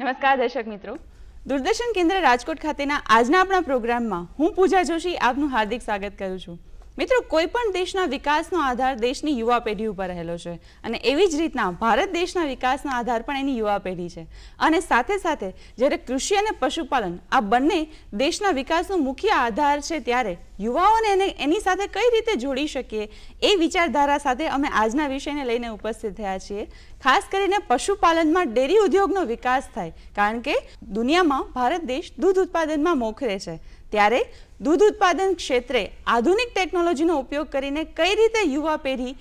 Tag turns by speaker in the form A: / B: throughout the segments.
A: નમસ્કાર દર્શક મિત્રો દૂરદર્શન કેન્દ્ર રાજકોટ ખાતેના આજના આપણા પ્રોગ્રામમાં હું પૂજા જોશી આપનું હાર્દિક સ્વાગત કરું છું મિત્રો કોઈપણ દેશના વિકાસનો આધાર દેશની યુવા પેઢી ઉપર રહેલો છે અને એવી જ રીતના ભારત દેશના વિકાસનો આધાર પણ એની યુવા પેઢી છે અને સાથે સાથે જ્યારે કૃષિ અને પશુપાલન આ બંને દેશના વિકાસનો મુખ્ય આધાર છે ત્યારે યુવાઓને એને એની સાથે કઈ રીતે જોડી શકીએ એ વિચારધારા સાથે અમે આજના વિષયને લઈને ઉપસ્થિત થયા છીએ ખાસ કરીને પશુપાલનમાં ડેરી ઉદ્યોગનો વિકાસ થાય કારણ કે દુનિયામાં ભારત દેશ દૂધ ઉત્પાદનમાં મોખરે છે ત્યારે દૂધ ઉત્પાદન ક્ષેત્રે આધુનિક ટેકનોલોજીનો ઉપયોગ કરીને કઈ રીતે યુવા પેઢી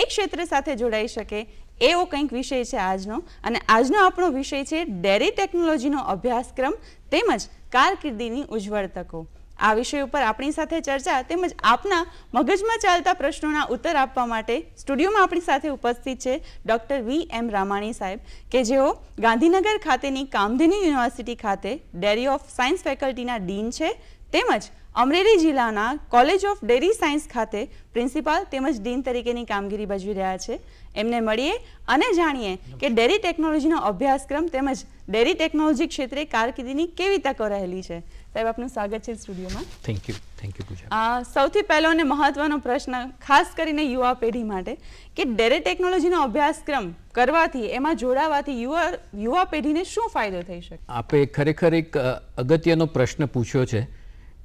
A: એ ક્ષેત્ર સાથે જોડાઈ શકે એવો કંઈક વિષય છે આજનો અને આજનો આપણો વિષય છે ડેરી ટેકનોલોજીનો અભ્યાસક્રમ તેમજ કારકિર્દીની ઉજ્જવળ તકો આ વિષય ઉપર આપણી સાથે ચર્ચા તેમજ આપના મગજમાં ચાલતા પ્રશ્નોના ઉત્તર આપવા માટે સ્ટુડિયોમાં આપણી સાથે ઉપસ્થિત છે ડૉક્ટર વી એમ રામાણી સાહેબ કે જેઓ ગાંધીનગર ખાતેની કામધેનુ યુનિવર્સિટી ખાતે ડેરી ઓફ સાયન્સ ફેકલ્ટીના ડીન છે તેમજ અમરેલી જિલ્લાના કોલેજ ઓફ ડેરી સાયન્સ ખાતે પ્રિન્સિપાલ તેમજ ડીન તરીકેની કામગીરી ભજવી રહ્યા છે એમને મળીએ અને જાણીએ કે ડેરી ટેકનોલોજીનો અભ્યાસક્રમ તેમજ ડેરી ટેકનોલોજી ક્ષેત્રે કારકિર્દીની કેવી તકો રહેલી છે સાહેબ આપનું સ્વાગત છે સ્ટુડિયોમાં
B: thank you thank
A: you Pooja સૌથી પહેલો અને મહત્વનો પ્રશ્ન ખાસ કરીને યુવા પેઢી માટે કે ડેરે ટેકનોલોજીનો અભ્યાસક્રમ કરવાથી એમાં જોડાવાથી યુવા યુવા પેઢીને શું ફાયદો થઈ શકે
B: આપે ખરેખર એક અગત્યનો પ્રશ્ન પૂછ્યો છે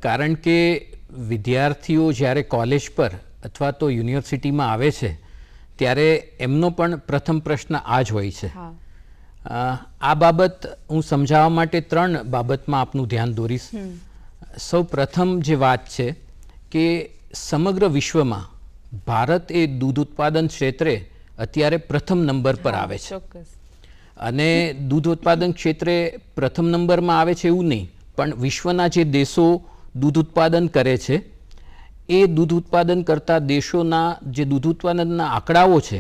B: કારણ કે વિદ્યાર્થીઓ જ્યારે કોલેજ પર અથવા તો યુનિવર્સિટીમાં આવે છે ત્યારે એમનો પણ પ્રથમ પ્રશ્ન આ જ હોય છે હા આ બાબત હું સમજાવવા માટે ત્રણ બાબતમાં આપનું ધ્યાન દોરીશ સૌ પ્રથમ જે વાત છે કે સમગ્ર વિશ્વમાં ભારત એ દૂધ ઉત્પાદન ક્ષેત્રે અત્યારે પ્રથમ નંબર પર આવે છે અને દૂધ ઉત્પાદન ક્ષેત્રે પ્રથમ નંબરમાં આવે છે એવું નહીં પણ વિશ્વના જે દેશો દૂધ ઉત્પાદન કરે છે એ દૂધ ઉત્પાદન કરતા દેશોના જે દૂધ ઉત્પાદનના આંકડાઓ છે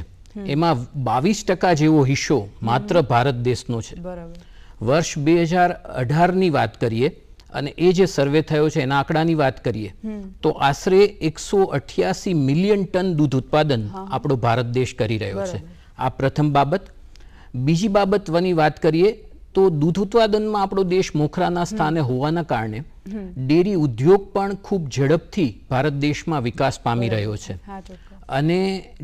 B: એમાં બાવીસ ટકા જેવો હિસ્સો માત્ર ભારત દેશનો છે વર્ષ બે હજાર અઢારની વાત કરીએ અને એ જે સર્વે થયો છે એના આંકડાની વાત કરીએ તો આશરે એકસો અઠ્યાસી મિલિયન ટન દૂધ ઉત્પાદન આપણો ભારત દેશ કરી રહ્યો છે આ પ્રથમ બાબત બીજી બાબતની વાત કરીએ તો દૂધ ઉત્પાદનમાં આપણો દેશ મોખરાના સ્થાને હોવાના કારણે ડેરી ઉદ્યોગ પણ ખૂબ ઝડપથી ભારત દેશમાં વિકાસ પામી રહ્યો છે અને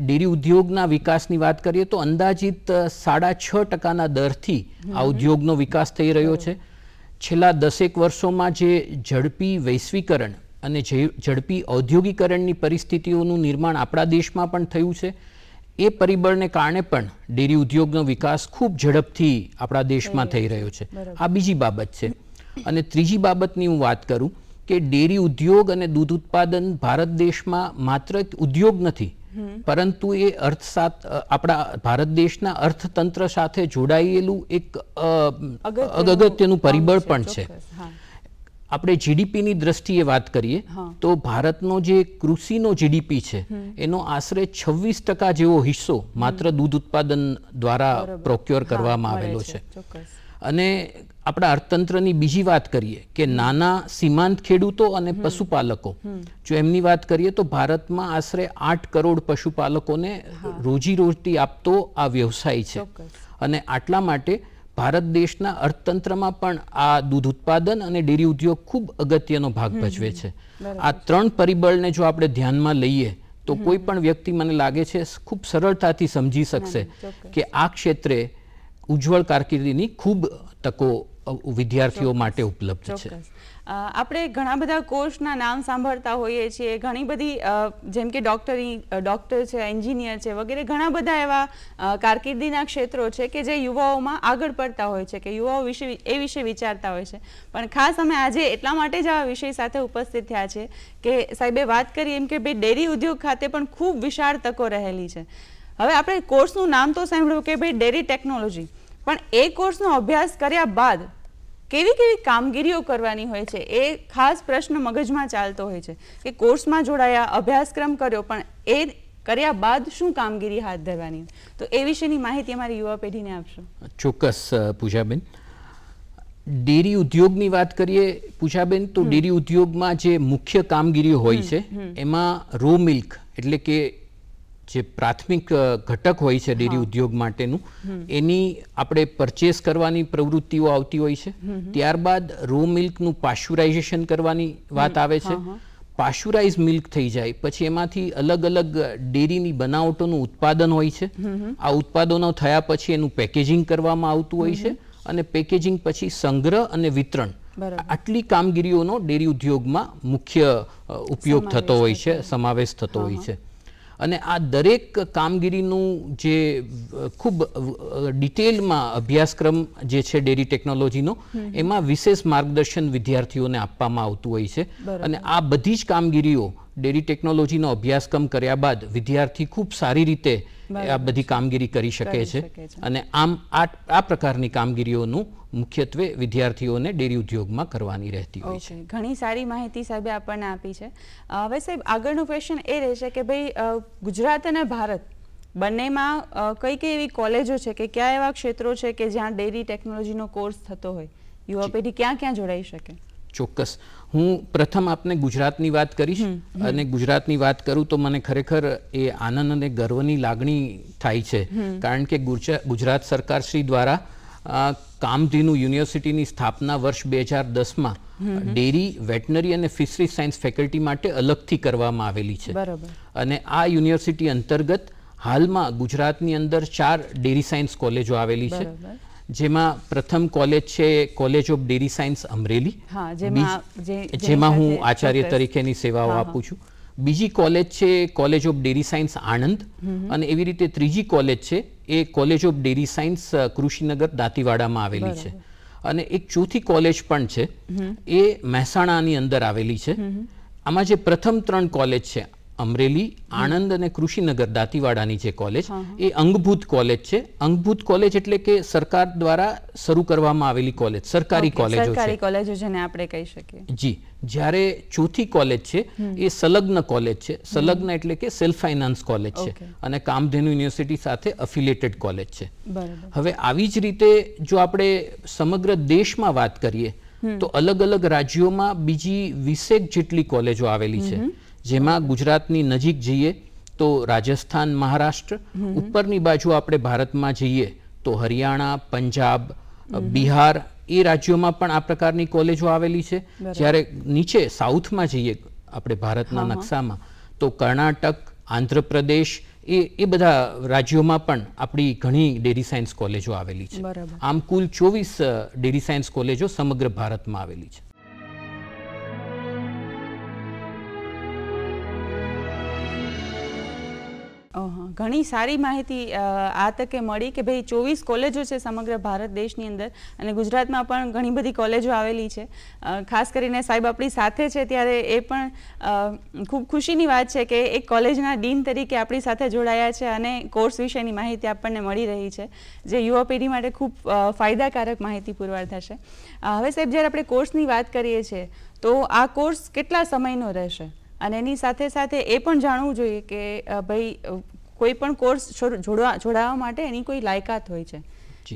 B: ડેરી ઉદ્યોગના વિકાસની વાત કરીએ તો અંદાજિત સાડા છ ટકાના દરથી આ ઉદ્યોગનો વિકાસ થઈ રહ્યો છે છેલ્લા દસેક વર્ષોમાં જે ઝડપી વૈશ્વિકરણ અને ઝડપી ઔદ્યોગિકરણની પરિસ્થિતિઓનું નિર્માણ આપણા દેશમાં પણ થયું છે એ પરિબળને કારણે પણ ડેરી ઉદ્યોગનો વિકાસ ખૂબ ઝડપથી આપણા દેશમાં થઈ રહ્યો છે આ બીજી બાબત છે અને ત્રીજી બાબતની હું વાત કરું કે ડેરી ઉદ્યોગ અને દૂધ ઉત્પાદન ભારત દેશમાં માત્ર ઉદ્યોગ નથી પરંતુ એ અર્થ અર્થસાત આપણા ભારત દેશના અર્થતંત્ર સાથે જોડાયેલું એક અગત્યનું પરિબળ પણ છે આપણે જીડીપીની દ્રષ્ટિએ વાત કરીએ તો ભારતનો જે કૃષિનો જીડીપી છે એનો આશરે છવ્વીસ ટકા જેવો હિસ્સો માત્ર દૂધ ઉત્પાદન દ્વારા પ્રોક્યોર કરવામાં આવેલો છે અને આપણા અર્થતંત્રની બીજી વાત કરીએ કે નાના સીમાંત ખેડૂતો અને પશુપાલકો જો એમની વાત કરીએ તો ભારતમાં આશરે આઠ કરોડ પશુપાલકોને રોજીરોટી આપતો આ વ્યવસાય છે અને આટલા માટે ભારત દેશના અર્થતંત્રમાં પણ આ દૂધ ઉત્પાદન અને ડેરી ઉદ્યોગ ખૂબ અગત્યનો ભાગ ભજવે છે આ ત્રણ પરિબળને જો આપણે ધ્યાનમાં લઈએ તો કોઈ પણ વ્યક્તિ મને લાગે છે ખૂબ સરળતાથી સમજી શકશે કે આ ક્ષેત્રે ઉજ્જવળ કારકિર્દીની ખૂબ તકો વિદ્યાર્થીઓ માટે ઉપલબ્ધ
A: છે આપણે ઘણા બધા કોર્સના નામ સાંભળતા હોઈએ છીએ ઘણી બધી જેમ કે ડૉક્ટરી ડૉક્ટર છે એન્જિનિયર છે વગેરે ઘણા બધા એવા કારકિર્દીના ક્ષેત્રો છે કે જે યુવાઓમાં આગળ પડતા હોય છે કે યુવાઓ વિશે એ વિશે વિચારતા હોય છે પણ ખાસ અમે આજે એટલા માટે જ આ વિષય સાથે ઉપસ્થિત થયા છે કે સાહેબે વાત કરી એમ કે ભાઈ ડેરી ઉદ્યોગ ખાતે પણ ખૂબ વિશાળ તકો રહેલી છે હવે આપણે કોર્સનું નામ તો સાંભળ્યું કે ભાઈ ડેરી ટેકનોલોજી પણ એ કોર્સનો અભ્યાસ કર્યા બાદ કેવી કેવી કામગીરીઓ કરવાની હોય છે એ ખાસ પ્રશ્ન મગજમાં ચાલતો હોય છે કે કોર્સમાં જોડાયા અભ્યાસક્રમ કર્યો પણ એ કર્યા બાદ શું કામગીરી હાથ ધરવાની તો એ વિશેની માહિતી અમારી યુવા પેઢીને આપશો
B: ચોક્કસ પૂજાબેન ડેરી ઉદ્યોગની વાત કરીએ પૂજાબેન તો ડેરી ઉદ્યોગમાં જે મુખ્ય કામગીરી હોય છે એમાં રો મિલ્ક એટલે કે જે પ્રાથમિક ઘટક હોય છે ડેરી ઉદ્યોગ માટેનું એની આપણે પરચેસ કરવાની પ્રવૃત્તિઓ આવતી હોય છે ત્યારબાદ રો મિલ્કનું પાશ્યુરાઇઝેશન કરવાની વાત આવે છે પાશ્યુરાઇઝ મિલ્ક થઈ જાય પછી એમાંથી અલગ અલગ ડેરીની બનાવટોનું ઉત્પાદન હોય છે આ ઉત્પાદનો થયા પછી એનું પેકેજિંગ કરવામાં આવતું હોય છે અને પેકેજિંગ પછી સંગ્રહ અને વિતરણ આટલી કામગીરીઓનો ડેરી ઉદ્યોગમાં મુખ્ય ઉપયોગ થતો હોય છે સમાવેશ થતો હોય છે અને આ દરેક કામગીરીનું જે ખૂબ ડિટેલમાં અભ્યાસક્રમ જે છે ડેરી ટેકનોલોજીનો એમાં વિશેષ માર્ગદર્શન વિદ્યાર્થીઓને આપવામાં આવતું હોય છે અને આ બધી જ કામગીરીઓ ડેરી ટેકનોલોજીનો અભ્યાસક્રમ કર્યા બાદ વિદ્યાર્થી ખૂબ સારી રીતે આ બધી કામગીરી કરી શકે છે અને આમ આ પ્રકારની કામગીરીઓનું મુખ્યત્વે વિદ્યાર્થીઓને ડેરી ઉદ્યોગમાં કરવાની રહેતી હોય
A: છે ઘણી સારી માહિતી સાહેબે આપણને આપી છે હવે સાહેબ આગળનું ક્વેશ્ચન એ રહેશે કે ભાઈ ગુજરાત અને ભારત બંનેમાં કઈ કઈ એવી કોલેજો છે કે કયા એવા ક્ષેત્રો છે કે જ્યાં ડેરી ટેકનોલોજીનો કોર્સ થતો હોય યુવા પેઢી ક્યાં ક્યાં જોડાઈ શકે
B: ચોક્કસ હું પ્રથમ આપને ગુજરાતની વાત કરીશ અને ગુજરાતની વાત કરું તો મને ખરેખર એ આનંદ અને ગર્વની લાગણી થાય છે કારણ કે ગુજરાત સરકાર શ્રી દ્વારા કામધેનુ યુનિવર્સિટીની સ્થાપના વર્ષ બે હજાર દસમાં ડેરી વેટનરી અને ફિશરી સાયન્સ ફેકલ્ટી માટે અલગથી કરવામાં આવેલી છે અને આ યુનિવર્સિટી અંતર્ગત હાલમાં ગુજરાતની અંદર ચાર ડેરી સાયન્સ કોલેજો આવેલી છે જેમાં પ્રથમ કોલેજ છે college of dairy science Amreli
A: જેમાં હું આચાર્ય તરીકેની સેવાઓ આપું
B: છું બીજી કોલેજ છે college of dairy science Anand અને એવી રીતે ત્રીજી કોલેજ છે એ college of dairy science Krushinagar દાંતીવાડામાં આવેલી છે અને એક ચોથી કોલેજ પણ છે એ મહેસાણાની અંદર આવેલી છે આમાં જે પ્રથમ ત્રણ કોલેજ છે અમરેલી આણંદ અને કૃષિનગર દાંતીવાડાની જે કોલેજ એ અંગભૂત કોલેજ છે અંગભૂત કોલેજ એટલે કે સરકાર દ્વારા શરૂ કરવામાં આવેલી કોલેજ સરકારી કોલેજો
A: કોલેજો જેને આપણે કહી શકીએ
B: જી જ્યારે ચોથી કોલેજ છે એ સંલગ્ન કોલેજ છે સંલગ્ન એટલે કે સેલ્ફ ફાઇનાન્સ કોલેજ છે અને કામધેનુ યુનિવર્સિટી સાથે અફિલિયેટેડ કોલેજ છે હવે આવી જ રીતે જો આપણે સમગ્ર દેશમાં વાત કરીએ તો અલગ અલગ રાજ્યોમાં બીજી વીસેક જેટલી કોલેજો આવેલી છે જેમાં ગુજરાતની નજીક જઈએ તો રાજસ્થાન મહારાષ્ટ્ર ઉપરની બાજુ આપણે ભારતમાં જઈએ તો હરિયાણા પંજાબ બિહાર એ રાજ્યોમાં પણ આ પ્રકારની કોલેજો આવેલી છે જ્યારે નીચે સાઉથમાં જઈએ આપણે ભારતના નકશામાં તો કર્ણાટક આંધ્રપ્રદેશ એ એ બધા રાજ્યોમાં પણ આપણી ઘણી ડેરી સાયન્સ કોલેજો આવેલી છે આમ કુલ ચોવીસ ડેરી સાયન્સ કોલેજો સમગ્ર ભારતમાં આવેલી છે
A: ઘણી સારી માહિતી આ તકે મળી કે ભાઈ ચોવીસ કોલેજો છે સમગ્ર ભારત દેશની અંદર અને ગુજરાતમાં પણ ઘણી બધી કોલેજો આવેલી છે ખાસ કરીને સાહેબ આપણી સાથે છે ત્યારે એ પણ ખૂબ ખુશીની વાત છે કે એક કોલેજના ડીન તરીકે આપણી સાથે જોડાયા છે અને કોર્સ વિશેની માહિતી આપણને મળી રહી છે જે યુવા પેઢી માટે ખૂબ ફાયદાકારક માહિતી પુરવાર થશે હવે સાહેબ જ્યારે આપણે કોર્સની વાત કરીએ છીએ તો આ કોર્સ કેટલા સમયનો રહેશે અને એની સાથે સાથે એ પણ જાણવું જોઈએ કે ભાઈ કોઈ પણ કોર્સ જોડાવા માટે એની કોઈ લાયકાત હોય છે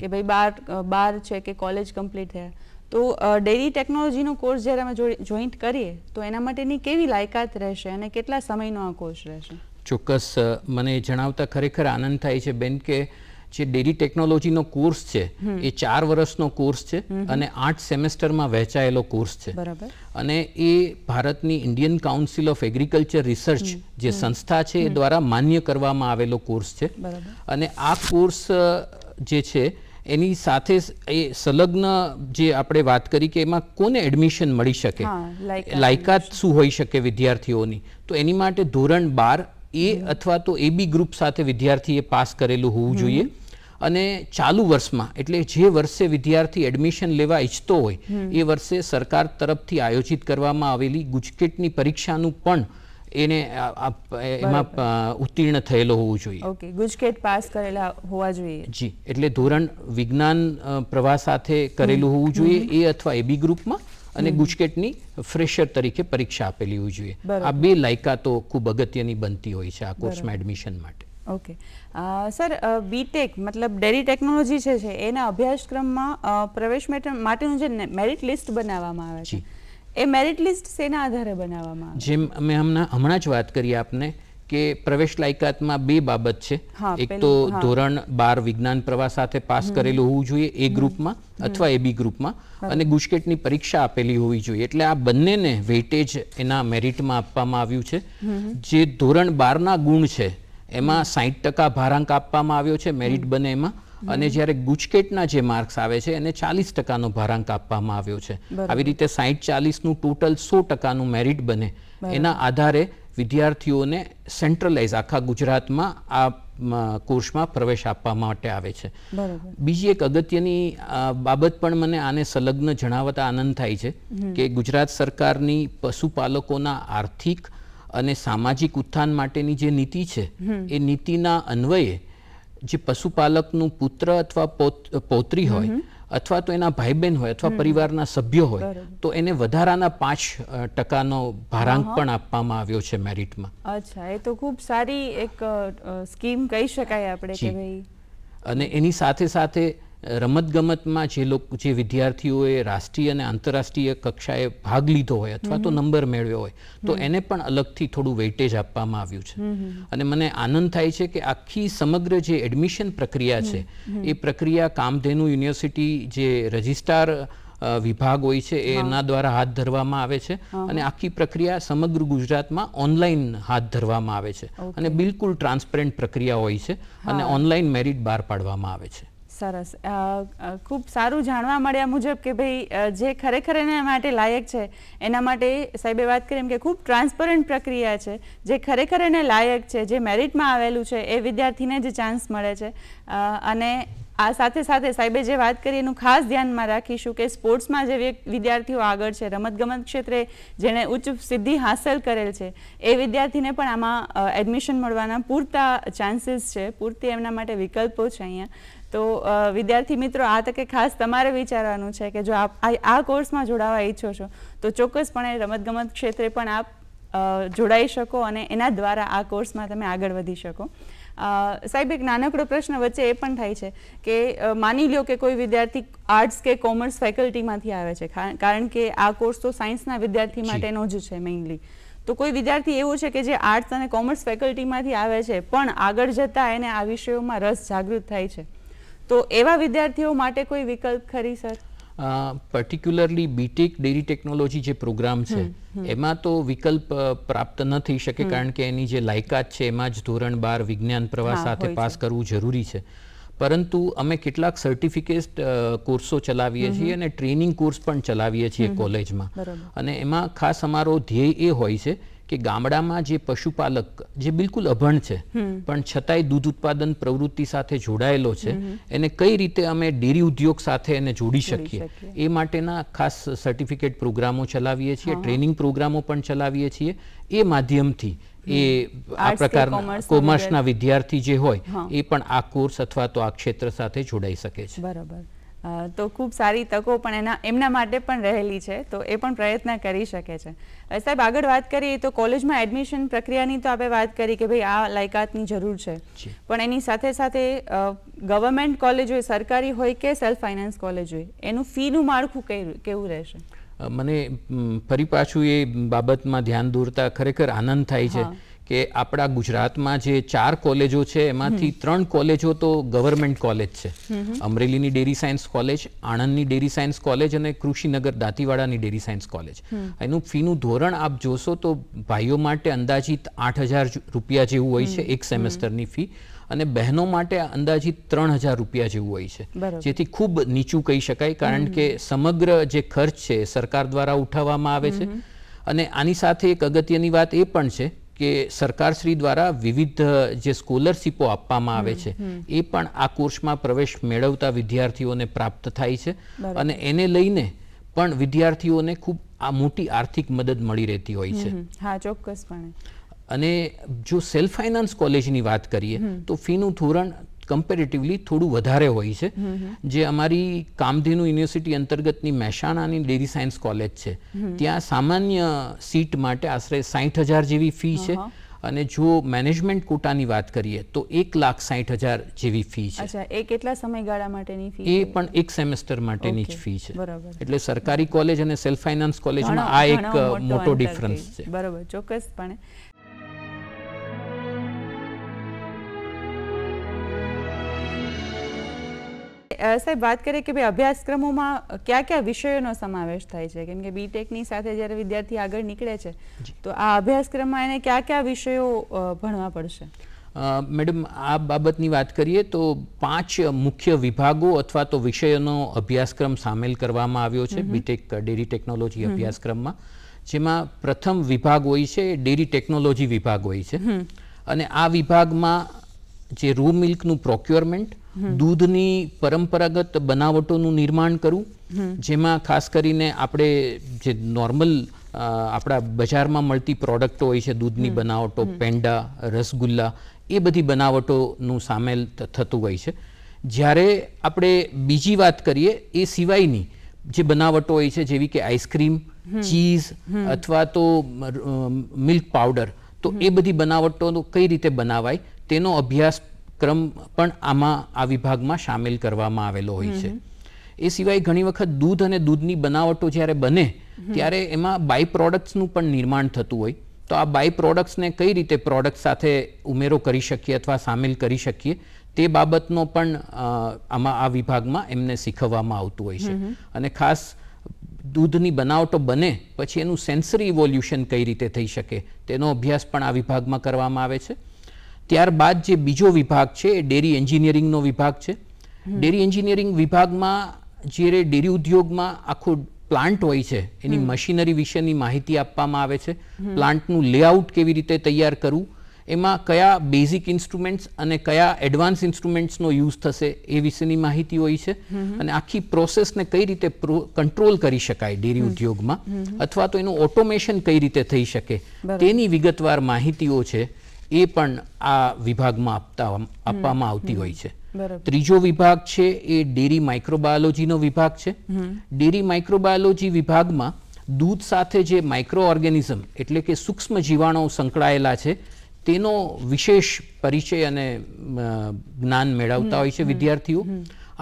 A: કે ભાઈ બાર બાર છે કે કોલેજ કમ્પ્લીટ થયા તો ડેરી ટેકનોલોજીનો કોર્સ જ્યારે અમે જોઈન્ટ કરીએ તો એના માટેની કેવી લાયકાત રહેશે અને કેટલા સમયનો આ કોર્સ રહેશે
B: ચોક્કસ મને જણાવતા ખરેખર આનંદ થાય છે બેન કે જે ડેરી ટેકનોલોજીનો કોર્સ છે એ ચાર વર્ષનો કોર્સ છે અને આઠ સેમેસ્ટરમાં વહેંચાયેલો કોર્સ છે અને એ ભારતની Indian council of agriculture research જે સંસ્થા છે એ દ્વારા માન્ય કરવામાં આવેલો કોર્સ છે અને આ કોર્સ જે છે એની સાથે એ સંલગ્ન જે આપણે વાત કરી કે એમાં કોને એડમિશન મળી શકે લાયકાત શું હોઈ શકે વિદ્યાર્થીઓની તો એની માટે ધોરણ બાર એ અથવા તો એ બી ગ્રુપ સાથે વિદ્યાર્થીએ પાસ કરેલું હોવું જોઈએ અને ચાલુ વર્ષમાં એટલે જે વર્ષે વિદ્યાર્થી એડમિશન લેવા ઈચ્છતો હોય એ વર્ષે સરકાર તરફથી આયોજિત કરવામાં આવેલી ગુજકેટની પરીક્ષાનું પણ એને એમાં ઉત્તીર્ણ થયેલો હોવું જોઈએ
A: ઓકે ગુજકેટ પાસ કરેલા હોવા જોઈએ
B: જી એટલે ધોરણ વિજ્ઞાન પ્રવાહ સાથે કરેલું હોવું જોઈએ એ અથવા એબી ગ્રુપમાં અને ગુજકેટની ફ્રેશર તરીકે પરીક્ષા આપેલી હોવી જોઈએ આ બે લાયકા તો ખૂબ અગત્યની બનતી હોય છે આ કોર્સમાં એડમિશન માટે
A: ઓકે સર બીટેક મતલબ ડેરી ટેકનોલોજી જે છે એના અભ્યાસક્રમમાં પ્રવેશ માટેનું જે મેરિટ લિસ્ટ બનાવવામાં આવે છે એ મેરિટ લિસ્ટ શેના આધારે બનાવવામાં
B: આવે જેમ અમે હમણાં હમણાં જ વાત કરી આપને કે પ્રવેશ લાયકાતમાં બે બાબત છે એક તો ધોરણ બાર વિજ્ઞાન પ્રવાહ સાથે પાસ કરેલું હોવું જોઈએ એ ગ્રુપમાં અથવા એ બી ગ્રુપમાં અને ગુજકેટની પરીક્ષા આપેલી હોવી જોઈએ એટલે આ બંનેને વેટેજ એના મેરિટમાં આપવામાં આવ્યું છે જે ધોરણ બારના ગુણ છે એમાં સાહીઠ ટકા ભારાંક આપવામાં આવ્યો છે મેરિટ બને એમાં અને જ્યારે ગુજકેટના જે માર્ક્સ આવે છે એને ચાલીસ ટકાનો ભારાંક આપવામાં આવ્યો છે આવી રીતે સાહીઠ ચાલીસનું ટોટલ સો ટકાનું મેરિટ બને એના આધારે વિદ્યાર્થીઓને સેન્ટ્રલાઇઝ આખા ગુજરાતમાં આ કોર્સમાં પ્રવેશ આપવા માટે આવે છે બીજી એક અગત્યની બાબત પણ મને આને સંલગ્ન જણાવતા આનંદ થાય છે કે ગુજરાત સરકારની પશુપાલકોના આર્થિક અને સામાજિક ઉત્થાન માટેની જે નીતિ છે એ નીતિના અન્વયે જે પશુપાલકનું પુત્ર અથવા પૌત્રી હોય અથવા તો એના ભાઈ બહેન હોય અથવા પરિવારના સભ્યો હોય તો એને વધારાના પાંચ ટકાનો ભારાંક પણ આપવામાં આવ્યો છે મેરિટમાં
A: અચ્છા એ તો ખૂબ સારી એક સ્કીમ કહી શકાય આપણે કે ભાઈ
B: અને એની સાથે સાથે રમતગમતમાં જે લોકો જે વિદ્યાર્થીઓએ રાષ્ટ્રીય અને આંતરરાષ્ટ્રીય કક્ષાએ ભાગ લીધો હોય અથવા તો નંબર મેળવ્યો હોય તો એને પણ અલગથી થોડું વેઇટેજ આપવામાં આવ્યું છે અને મને આનંદ થાય છે કે આખી સમગ્ર જે એડમિશન પ્રક્રિયા છે એ પ્રક્રિયા કામધેનુ યુનિવર્સિટી જે રજિસ્ટ્રાર વિભાગ હોય છે એના દ્વારા હાથ ધરવામાં આવે છે અને આખી પ્રક્રિયા સમગ્ર ગુજરાતમાં ઓનલાઈન હાથ ધરવામાં આવે છે અને બિલકુલ ટ્રાન્સપરન્ટ પ્રક્રિયા હોય છે અને ઓનલાઈન મેરિટ બહાર પાડવામાં આવે છે
A: સરસ ખૂબ સારું જાણવા મળ્યા મુજબ કે ભાઈ જે ખરેખર એના માટે લાયક છે એના માટે સાહેબે વાત કરી એમ કે ખૂબ ટ્રાન્સપરન્ટ પ્રક્રિયા છે જે ખરેખર એને લાયક છે જે મેરિટમાં આવેલું છે એ વિદ્યાર્થીને જ ચાન્સ મળે છે અને આ સાથે સાથે સાહેબે જે વાત કરી એનું ખાસ ધ્યાનમાં રાખીશું કે સ્પોર્ટ્સમાં જે વિદ્યાર્થીઓ આગળ છે રમતગમત ક્ષેત્રે જેણે ઉચ્ચ સિદ્ધિ હાંસલ કરેલ છે એ વિદ્યાર્થીને પણ આમાં એડમિશન મળવાના પૂરતા ચાન્સીસ છે પૂરતી એમના માટે વિકલ્પો છે અહીંયા તો વિદ્યાર્થી મિત્રો આ તકે ખાસ તમારે વિચારવાનું છે કે જો આપ આ કોર્સમાં જોડાવા ઈચ્છો છો તો ચોક્કસપણે રમતગમત ક્ષેત્રે પણ આપ જોડાઈ શકો અને એના દ્વારા આ કોર્સમાં તમે આગળ વધી શકો સાહેબ એક નાનકડો પ્રશ્ન વચ્ચે એ પણ થાય છે કે માની લ્યો કે કોઈ વિદ્યાર્થી આર્ટ્સ કે કોમર્સ ફેકલ્ટીમાંથી આવે છે કારણ કે આ કોર્સ તો સાયન્સના વિદ્યાર્થી માટેનો જ છે મેઇનલી તો કોઈ વિદ્યાર્થી એવું છે કે જે આર્ટ્સ અને કોમર્સ ફેકલ્ટીમાંથી આવે છે પણ આગળ જતાં એને આ વિષયોમાં રસ જાગૃત થાય છે તો એવા વિદ્યાર્થીઓ માટે કોઈ વિકલ્પ ખરી sir
B: particularly B Tech dairy technology જે પ્રોગ્રામ છે એમાં તો વિકલ્પ પ્રાપ્ત ન થઈ શકે કારણ કે એની જે લાયકાત છે એમાં જ ધોરણ બાર વિજ્ઞાન પ્રવાહ સાથે પાસ કરવું જરૂરી છે પરંતુ અમે કેટલાક સર્ટિફિકેટ કોર્સો ચલાવીએ છીએ અને ટ્રેનિંગ કોર્સ પણ ચલાવીએ છીએ કોલેજમાં અને એમાં ખાસ અમારો ધ્યેય એ હોય છે કે ગામડામાં જે પશુપાલક જે બિલકુલ અભણ છે પણ છતાંય દૂધ ઉત્પાદન પ્રવૃત્તિ સાથે જોડાયેલો છે એને કઈ રીતે અમે ડેરી ઉદ્યોગ સાથે એને જોડી શકીએ એ માટેના ખાસ સર્ટિફિકેટ પ્રોગ્રામો ચલાવીએ છીએ ટ્રેનિંગ પ્રોગ્રામો પણ ચલાવીએ છીએ એ માધ્યમથી એ આ પ્રકારના કોમર્સના વિદ્યાર્થી જે હોય એ પણ આ કોર્સ અથવા તો આ ક્ષેત્ર સાથે જોડાઈ શકે છે બરાબર
A: તો ખૂબ સારી તકો પણ એના એમના માટે પણ રહેલી છે તો એ પણ પ્રયત્ન કરી શકે છે સાહેબ આગળ વાત કરીએ તો કોલેજમાં એડમિશન પ્રક્રિયાની તો આપણે વાત કરી કે ભાઈ આ લાયકાતની જરૂર છે પણ એની સાથે સાથે ગવર્મેન્ટ કોલેજ હોય સરકારી હોય કે સેલ્ફ ફાઇનાન્સ કોલેજ હોય એનું ફીનું માળખું કેવું રહેશે
B: મને ફરી પાછું એ બાબતમાં ધ્યાન દોરતા ખરેખર આનંદ થાય છે કે આપણા ગુજરાતમાં જે ચાર કોલેજો છે એમાંથી ત્રણ કોલેજો તો ગવર્મેન્ટ કોલેજ છે અમરેલીની ડેરી સાયન્સ કોલેજ આણંદની ડેરી સાયન્સ કોલેજ અને કૃષિનગર દાંતીવાડાની ડેરી સાયન્સ કોલેજ એનું ફીનું ધોરણ આપ જોશો તો ભાઈઓ માટે અંદાજિત આઠ હજાર રૂપિયા જેવું હોય છે એક સેમેસ્ટરની ફી અને બહેનો માટે અંદાજિત ત્રણ હજાર રૂપિયા જેવું હોય છે જેથી ખૂબ નીચું કહી શકાય કારણ કે સમગ્ર જે ખર્ચ છે સરકાર દ્વારા ઉઠાવવામાં આવે છે અને આની સાથે એક અગત્યની વાત એ પણ છે કે સરકારશ્રી દ્વારા વિવિધ જે સ્કોલરશીપો આપવામાં આવે છે એ પણ આ કોર્સમાં પ્રવેશ મેળવતા વિદ્યાર્થીઓને પ્રાપ્ત થાય છે અને એને લઈને પણ વિદ્યાર્થીઓને ખૂબ આ મોટી આર્થિક મદદ મળી રહેતી હોય છે
A: હા ચોક્કસપણે
B: અને જો સેલ્ફ ફાઇનાન્સ કોલેજની વાત કરીએ તો ફીનું ધોરણ કમ્પેરેટિવલી થોડું વધારે હોય છે જે અમારી કામધેનુ યુનિવર્સિટી અંતર્ગતની મહેસાણાની ડેરી સાયન્સ કોલેજ છે ત્યાં સામાન્ય સીટ માટે આશરે સાહીઠ હજાર જેવી ફી છે અને જો મેનેજમેન્ટ કોટાની વાત કરીએ તો એક લાખ સાહીઠ હજાર જેવી ફી
A: છે એ કેટલા સમયગાળા માટેની ફી એ પણ
B: એક સેમેસ્ટર માટેની જ ફી છે બરાબર એટલે સરકારી કોલેજ અને સેલ્ફ ફાઇનાન્સ કોલેજમાં આ એક મોટો ડિફરન્સ છે
A: બરાબર ચોક્કસપણે સાહેબ વાત કરીએ કે ભાઈ અભ્યાસક્રમોમાં કયા કયા વિષયોનો સમાવેશ થાય છે કેમ કે બીટેકની સાથે જ્યારે વિદ્યાર્થી આગળ નીકળે છે તો આ અભ્યાસક્રમમાં એને કયા કયા વિષયો ભણવા પડશે
B: મેડમ આ બાબતની વાત કરીએ તો પાંચ મુખ્ય વિભાગો અથવા તો વિષયોનો અભ્યાસક્રમ સામેલ કરવામાં આવ્યો છે બીટેક ડેરી ટેકનોલોજી અભ્યાસક્રમમાં જેમાં પ્રથમ વિભાગ હોય છે ડેરી ટેકનોલોજી વિભાગ હોય છે અને આ વિભાગમાં જે રૂ મિલ્કનું પ્રોક્યોરમેન્ટ દૂધની પરંપરાગત બનાવટોનું નિર્માણ
C: કરવું
B: જેમાં ખાસ કરીને આપણે જે નોર્મલ આપણા બજારમાં મળતી પ્રોડક્ટો હોય છે દૂધની બનાવટો પેંડા રસગુલ્લા એ બધી બનાવટોનું સામેલ થતું હોય છે જ્યારે આપણે બીજી વાત કરીએ એ સિવાયની જે બનાવટો હોય છે જેવી કે આઈસ્ક્રીમ ચીઝ અથવા તો મિલ્ક પાવડર તો એ બધી બનાવટો કઈ રીતે બનાવાય તેનો અભ્યાસ ક્રમ પણ આમાં આ વિભાગમાં સામેલ કરવામાં આવેલો હોય છે એ સિવાય ઘણી વખત દૂધ અને દૂધની બનાવટો જ્યારે બને ત્યારે એમાં બાય પ્રોડક્ટ્સનું પણ નિર્માણ થતું હોય તો આ બાય પ્રોડક્ટ્સને કઈ રીતે પ્રોડક્ટ સાથે ઉમેરો કરી શકીએ અથવા સામેલ કરી શકીએ તે બાબતનો પણ આમાં આ વિભાગમાં એમને શીખવવામાં આવતું હોય છે અને ખાસ દૂધની બનાવટો બને પછી એનું સેન્સરી ઇવોલ્યુશન કઈ રીતે થઈ શકે તેનો અભ્યાસ પણ આ વિભાગમાં કરવામાં આવે છે ત્યારબાદ જે બીજો વિભાગ છે એ ડેરી એન્જિનિયરિંગનો વિભાગ છે ડેરી એન્જિનિયરિંગ વિભાગમાં જ્યારે ડેરી ઉદ્યોગમાં આખો પ્લાન્ટ હોય છે એની મશીનરી વિશેની માહિતી આપવામાં આવે છે પ્લાન્ટનું લેઆઉટ કેવી રીતે તૈયાર કરવું એમાં કયા બેઝિક ઇન્સ્ટ્રુમેન્ટ્સ અને કયા એડવાન્સ ઇન્સ્ટ્રુમેન્ટ્સનો યુઝ થશે એ વિશેની માહિતી હોય છે અને આખી પ્રોસેસને કઈ રીતે કંટ્રોલ કરી શકાય ડેરી ઉદ્યોગમાં અથવા તો એનું ઓટોમેશન કઈ રીતે થઈ શકે તેની વિગતવાર માહિતીઓ છે એ પણ આ વિભાગમાં આપતા આપવામાં આવતી હોય છે ત્રીજો વિભાગ છે એ ડેરી માઇક્રોબાયોલોજીનો વિભાગ છે ડેરી માઇક્રોબાયોલોજી વિભાગમાં દૂધ સાથે જે માઇક્રો ઓર્ગેનિઝમ એટલે કે સૂક્ષ્મ જીવાણુ સંકળાયેલા છે તેનો વિશેષ પરિચય અને જ્ઞાન મેળવતા હોય છે વિદ્યાર્થીઓ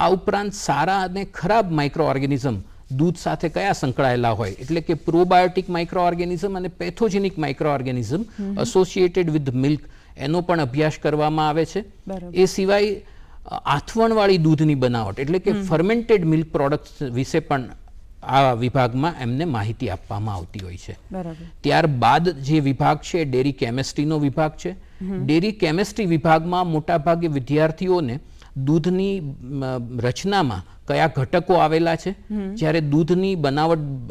B: આ ઉપરાંત સારા અને ખરાબ માઇક્રો ઓર્ગેનિઝમ દૂધ સાથે કયા સંકળાયેલા હોય એટલે કે પ્રોબાયોટિક માઇક્રો ઓર્ગેનિઝમ અને pathogenic micro organism associated with milk એનો પણ અભ્યાસ કરવામાં આવે છે એ સિવાય આથવણવાળી દૂધની બનાવટ એટલે કે ફર્મેન્ટેડ મિલ્ક પ્રોડક્ટ વિશે પણ આ વિભાગમાં એમને માહિતી આપવામાં આવતી હોય છે ત્યારબાદ જે વિભાગ છે ડેરી કેમેસ્ટ્રીનો વિભાગ છે ડેરી કેમેસ્ટ્રી વિભાગમાં મોટાભાગે વિદ્યાર્થીઓને દૂધની રચનામાં કયા ઘટકો આવેલા છે જ્યારે દૂધની બનાવટ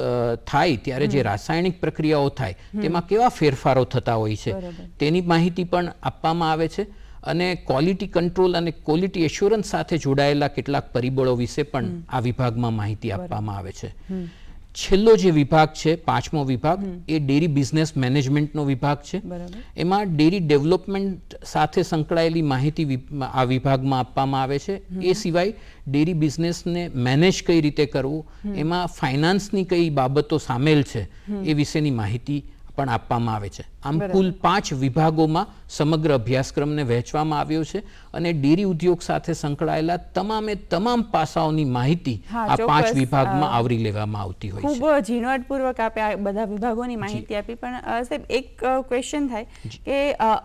B: થાય ત્યારે જે રાસાયણિક પ્રક્રિયાઓ થાય તેમાં કેવા ફેરફારો થતા હોય છે તેની માહિતી પણ આપવામાં આવે છે અને ક્વોલિટી કંટ્રોલ અને ક્વોલિટી એશ્યોરન્સ સાથે જોડાયેલા કેટલાક પરિબળો વિશે પણ આ વિભાગમાં માહિતી આપવામાં આવે છે છેલ્લો જે વિભાગ છે પાંચમો વિભાગ એ ડેરી બિઝનેસ મેનેજમેન્ટનો વિભાગ છે એમાં ડેરી ડેવલપમેન્ટ સાથે સંકળાયેલી માહિતી આ વિભાગમાં આપવામાં આવે છે એ સિવાય ડેરી બિઝનેસને મેનેજ કઈ રીતે કરવું એમાં ફાઇનાન્સની કઈ બાબતો સામેલ છે એ વિશેની માહિતી પણ આપવામાં આવે છે આમ કુલ પાંચ વિભાગોમાં સમગ્ર અભ્યાસક્રમને વહેંચવામાં આવ્યો છે અને ડેરી ઉદ્યોગ સાથે સંકળાયેલા તમામે તમામ પાસાઓની માહિતી આ પાંચ વિભાગમાં આવરી લેવામાં આવતી હોય છે
A: ખૂબ ઝીણવટપૂર્વક આપે આ બધા વિભાગોની માહિતી આપી પણ સાહેબ એક ક્વેશ્ચન થાય કે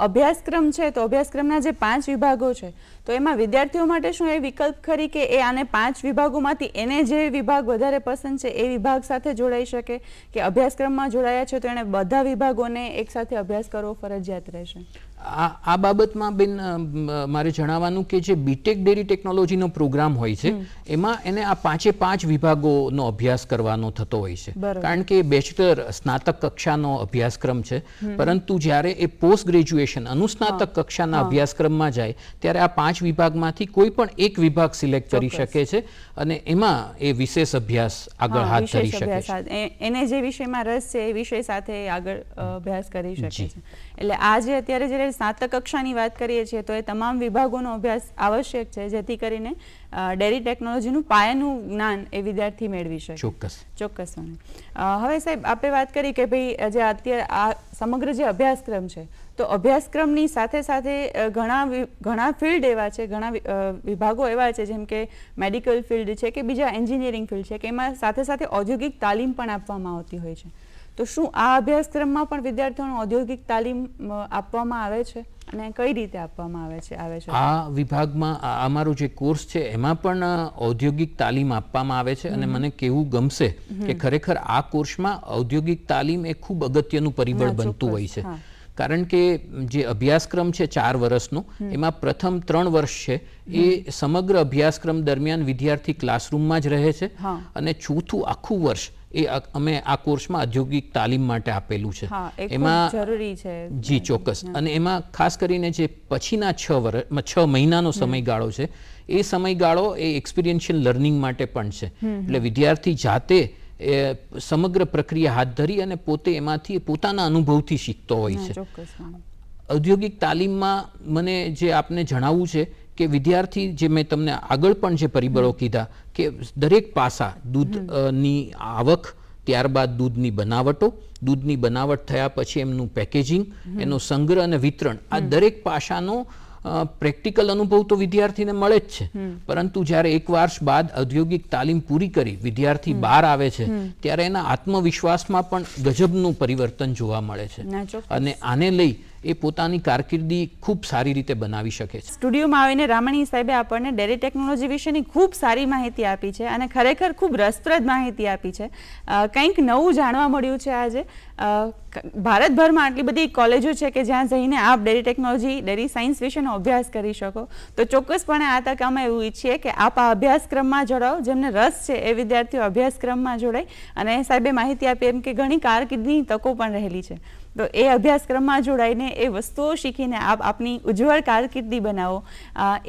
A: અભ્યાસક્રમ છે તો અભ્યાસક્રમના જે પાંચ વિભાગો છે તો એમાં વિદ્યાર્થીઓ માટે શું એ વિકલ્પ ખરી કે એ આને પાંચ વિભાગોમાંથી એને જે વિભાગ વધારે પસંદ છે એ વિભાગ સાથે જોડાઈ શકે કે અભ્યાસક્રમમાં જોડાયા છે તો એણે બધા વિભાગોને એકસાથે અભ્યાસ કરવો ફરજિયાત રહેશે
B: આ બાબતમાં બેન મારે જણાવવાનું કે જે બીટેક ડેરી ટેકનોલોજીનો પ્રોગ્રામ હોય છે એમાં એને આ પાંચે પાંચ વિભાગોનો અભ્યાસ કરવાનો થતો હોય છે કારણ કે બેચલર સ્નાતક કક્ષાનો અભ્યાસક્રમ છે પરંતુ જ્યારે એ પોસ્ટ ગ્રેજ્યુએશન અનુસ્નાતક કક્ષાના અભ્યાસક્રમમાં જાય ત્યારે આ પાંચ વિભાગમાંથી કોઈ પણ એક વિભાગ સિલેક્ટ કરી શકે છે અને એમાં એ વિશેષ અભ્યાસ આગળ હાથ ધરી શકે
A: છે એને જે વિષયમાં રસ છે એ વિષય સાથે આગળ અભ્યાસ કરી શકે છે એટલે આજે અત્યારે જ્યારે સ્નાતક કક્ષાની વાત કરીએ છીએ તો એ તમામ વિભાગોનો અભ્યાસ આવશ્યક છે જેથી કરીને ડેરી ટેકનોલોજીનું પાયાનું જ્ઞાન એ વિદ્યાર્થી મેળવી શકે ચોક્કસ ચોક્કસ હવે સાહેબ આપણે વાત કરી કે ભાઈ જે અત્યારે આ સમગ્ર જે અભ્યાસક્રમ છે તો અભ્યાસક્રમની સાથે સાથે ઘણા ઘણા ફિલ્ડ એવા છે ઘણા વિભાગો એવા છે જેમ કે મેડિકલ ફિલ્ડ છે કે બીજા એન્જિનિયરિંગ ફિલ્ડ છે કે એમાં સાથે સાથે ઔદ્યોગિક તાલીમ પણ આપવામાં આવતી હોય છે તો શું આ અભ્યાસક્રમમાં પણ વિદ્યાર્થીઓને ઔદ્યોગિક તાલીમ આપવામાં આવે છે અને કઈ રીતે આપવામાં આવે છે આવે છે આ
B: વિભાગમાં અમારો જે કોર્સ છે એમાં પણ ઔદ્યોગિક તાલીમ આપવામાં આવે છે અને મને કેવું ગમશે કે ખરેખર આ કોર્સમાં ઔદ્યોગિક તાલીમ એ ખૂબ અગત્યનું પરિબળ બનતું હોય છે કારણ કે જે અભ્યાસક્રમ છે ચાર વર્ષનો એમાં પ્રથમ ત્રણ વર્ષ છે એ સમગ્ર અભ્યાસક્રમ દરમિયાન વિદ્યાર્થી ક્લાસરૂમમાં જ રહે છે અને ચોથું આખું વર્ષ એ અમે આ કોર્સમાં ઔદ્યોગિક તાલીમ માટે આપેલું છે
C: એમાં જરૂરી છે
B: જી ચોક્કસ અને એમાં ખાસ કરીને જે પછીના છ વર્ષ છ મહિનાનો સમયગાળો છે એ સમયગાળો એ એક્સપિરિયન્શિયલ લર્નિંગ માટે પણ છે એટલે વિદ્યાર્થી જાતે એ સમગ્ર પ્રક્રિયા હાથ ધરી અને પોતે એમાંથી પોતાના અનુભવથી શીખતો હોય છે ઔદ્યોગિક તાલીમમાં મને જે આપને જણાવવું છે કે વિદ્યાર્થી જે મેં તમને આગળ પણ જે પરિબળો કીધા કે દરેક પાસા દૂધની આવક ત્યારબાદ દૂધની બનાવટો દૂધની બનાવટ થયા પછી એમનું પેકેજિંગ એનો સંગ્રહ અને વિતરણ આ દરેક પાસાનો પ્રેક્ટિકલ અનુભવ તો વિદ્યાર્થીને મળે જ છે પરંતુ જ્યારે એક વર્ષ બાદ ઔદ્યોગિક તાલીમ પૂરી કરી વિદ્યાર્થી બહાર આવે છે ત્યારે એના આત્મવિશ્વાસમાં પણ ગજબનું પરિવર્તન જોવા મળે છે અને આને લઈ એ પોતાની કારકિર્દી ખૂબ સારી રીતે બનાવી શકે છે
A: સ્ટુડિયોમાં આવીને રામણી સાહેબે આપણને ડેરી ટેકનોલોજી વિશેની ખૂબ સારી માહિતી આપી છે અને ખરેખર ખૂબ રસપ્રદ માહિતી આપી છે કંઈક નવું જાણવા મળ્યું છે આજે ભારતભરમાં આટલી બધી કોલેજો છે કે જ્યાં જઈને આપ ડેરી ટેકનોલોજી ડેરી સાયન્સ વિશેનો અભ્યાસ કરી શકો તો ચોક્કસપણે આ તક અમે એવું ઈચ્છીએ કે આપ આ અભ્યાસક્રમમાં જોડાવો જેમને રસ છે એ વિદ્યાર્થીઓ અભ્યાસક્રમમાં જોડાય અને સાહેબે માહિતી આપી એમ કે ઘણી કારકિર્દીની તકો પણ રહેલી છે તો એ અભ્યાસક્રમમાં જોડાઈને એ વસ્તુઓ શીખીને આપ આપની ઉજ્જવળ કારકિર્દી બનાવો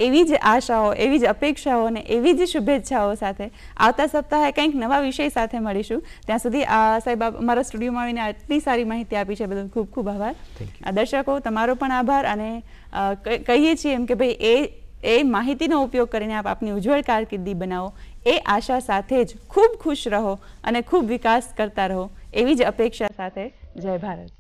A: એવી જ આશાઓ એવી જ અપેક્ષાઓ અને એવી જ શુભેચ્છાઓ સાથે આવતા સપ્તાહે કંઈક નવા વિષય સાથે મળીશું ત્યાં સુધી સાહેબ અમારા સ્ટુડિયોમાં આવીને આટલી સારી માહિતી આપી છે બધું ખૂબ ખૂબ આભાર દર્શકો તમારો પણ આભાર અને કહીએ છીએ એમ કે ભાઈ એ એ માહિતીનો ઉપયોગ કરીને આપ આપની ઉજ્જવળ કારકિર્દી બનાવો એ આશા સાથે જ ખૂબ ખુશ રહો અને ખૂબ વિકાસ કરતા રહો એવી જ અપેક્ષા સાથે જય ભારત